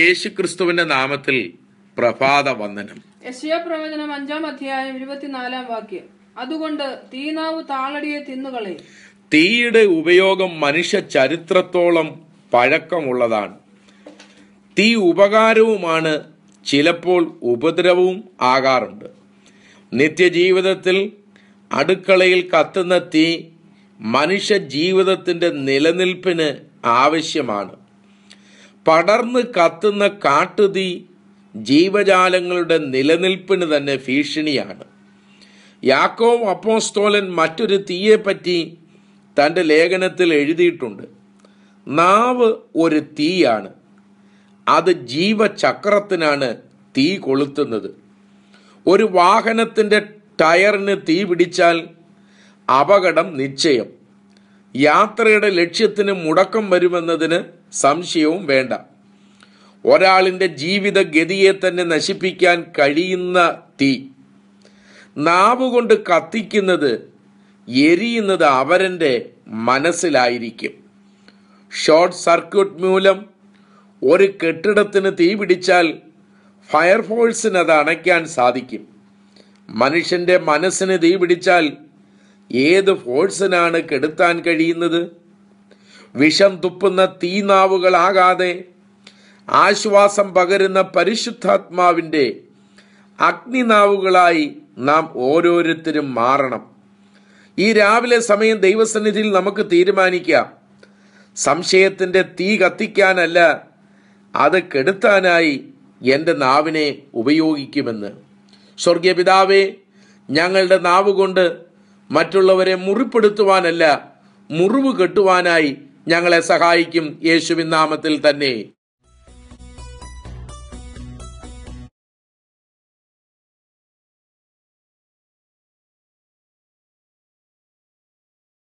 യേശുക്രിസ്തുവിന്റെ നാമത്തിൽ പ്രഭാത വന്ദനം പ്രവചനം അഞ്ചാം അധ്യായം ഇരുപത്തിനാലാം വാക്യം അതുകൊണ്ട് തീനാവ് താളടിയെ തിന്നുകളെ തീയുടെ ഉപയോഗം മനുഷ്യ ചരിത്രത്തോളം പഴക്കമുള്ളതാണ് തീ ഉപകാരവുമാണ് ചിലപ്പോൾ ഉപദ്രവവും ആകാറുണ്ട് നിത്യജീവിതത്തിൽ അടുക്കളയിൽ കത്തുന്ന തീ മനുഷ്യ ജീവിതത്തിൻ്റെ നിലനിൽപ്പിന് ആവശ്യമാണ് പടർന്ന് കത്തുന്ന കാട്ടുതീ ജീവജാലങ്ങളുടെ നിലനിൽപ്പിന് തന്നെ ഭീഷണിയാണ് യാക്കോവ് അപ്പോസ്തോലൻ മറ്റൊരു തീയെപ്പറ്റി തൻ്റെ ലേഖനത്തിൽ എഴുതിയിട്ടുണ്ട് നാവ് ഒരു തീയാണ് അത് ജീവചക്രത്തിനാണ് തീ കൊളുത്തുന്നത് ഒരു വാഹനത്തിൻ്റെ ടയറിന് തീ പിടിച്ചാൽ അപകടം നിശ്ചയം യാത്രയുടെ ലക്ഷ്യത്തിന് മുടക്കം വരുമെന്നതിന് സംശയവും വേണ്ട ഒരാളിൻ്റെ ജീവിതഗതിയെ തന്നെ നശിപ്പിക്കാൻ കഴിയുന്ന തീ നാവ് കൊണ്ട് കത്തിക്കുന്നത് എരിയുന്നത് അവരൻ്റെ മനസ്സിലായിരിക്കും ഷോർട്ട് സർക്യൂട്ട് മൂലം ഒരു കെട്ടിടത്തിന് തീ പിടിച്ചാൽ ഫയർഫോഴ്സിന് അത് അണയ്ക്കാൻ സാധിക്കും മനുഷ്യൻ്റെ മനസ്സിന് തീ പിടിച്ചാൽ ഏത് ഫോഴ്സിനാണ് കെടുത്താൻ കഴിയുന്നത് വിഷം തുപ്പുന്ന തീനാവുകളാകാതെ ആശ്വാസം പകരുന്ന പരിശുദ്ധാത്മാവിൻ്റെ അഗ്നിനാവുകളായി നാം ഓരോരുത്തരും മാറണം ഈ രാവിലെ സമയം ദൈവസന്നിധിയിൽ നമുക്ക് തീരുമാനിക്കാം സംശയത്തിൻ്റെ തീ കത്തിക്കാനല്ല അത് കെടുത്താനായി എൻ്റെ നാവിനെ ഉപയോഗിക്കുമെന്ന് സ്വർഗീയ പിതാവേ ഞങ്ങളുടെ നാവുകൊണ്ട് മറ്റുള്ളവരെ മുറിപ്പെടുത്തുവാനല്ല മുറിവ് കെട്ടുവാനായി ഞങ്ങളെ സഹായിക്കും യേശുവിൻ നാമത്തിൽ തന്നെ